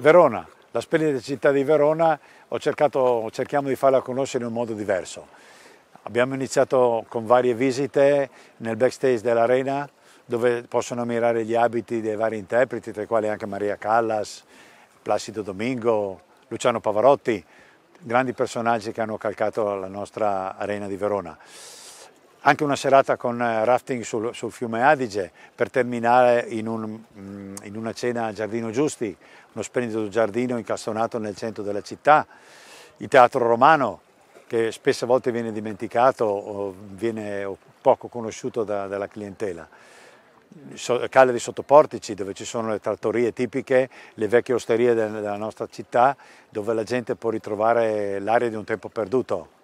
Verona, la splendida città di Verona, cercato, cerchiamo di farla conoscere in un modo diverso. Abbiamo iniziato con varie visite nel backstage dell'arena dove possono ammirare gli abiti dei vari interpreti, tra i quali anche Maria Callas, Placido Domingo, Luciano Pavarotti, grandi personaggi che hanno calcato la nostra arena di Verona anche una serata con eh, rafting sul, sul fiume Adige per terminare in, un, mm, in, una cena a Giardino Giusti, uno splendido giardino incastonato nel centro della città, il teatro romano che spesse volte viene dimenticato o viene poco conosciuto da, dalla clientela. Calle di Sottoportici dove ci sono le trattorie tipiche, le vecchie osterie della nostra città dove la gente può ritrovare l'aria di un tempo perduto.